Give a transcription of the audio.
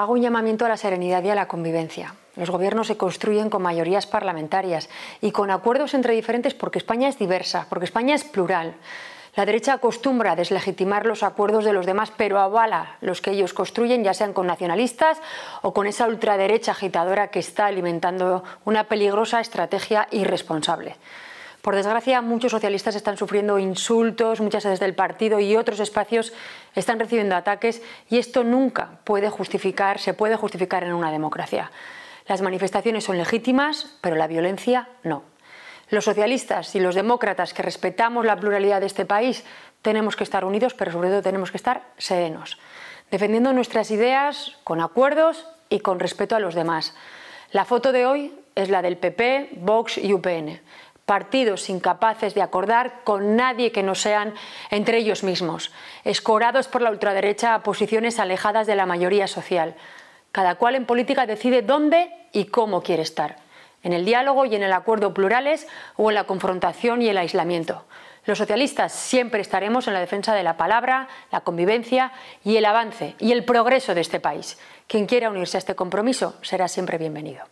hago un llamamiento a la serenidad y a la convivencia. Los gobiernos se construyen con mayorías parlamentarias y con acuerdos entre diferentes porque España es diversa, porque España es plural. La derecha acostumbra a deslegitimar los acuerdos de los demás, pero avala los que ellos construyen, ya sean con nacionalistas o con esa ultraderecha agitadora que está alimentando una peligrosa estrategia irresponsable. Por desgracia, muchos socialistas están sufriendo insultos, muchas desde el partido y otros espacios están recibiendo ataques y esto nunca puede justificar, se puede justificar en una democracia. Las manifestaciones son legítimas, pero la violencia no. Los socialistas y los demócratas que respetamos la pluralidad de este país tenemos que estar unidos, pero sobre todo tenemos que estar serenos, defendiendo nuestras ideas con acuerdos y con respeto a los demás. La foto de hoy es la del PP, Vox y UPN partidos incapaces de acordar con nadie que no sean entre ellos mismos, escorados por la ultraderecha a posiciones alejadas de la mayoría social. Cada cual en política decide dónde y cómo quiere estar, en el diálogo y en el acuerdo plurales o en la confrontación y el aislamiento. Los socialistas siempre estaremos en la defensa de la palabra, la convivencia y el avance y el progreso de este país. Quien quiera unirse a este compromiso será siempre bienvenido.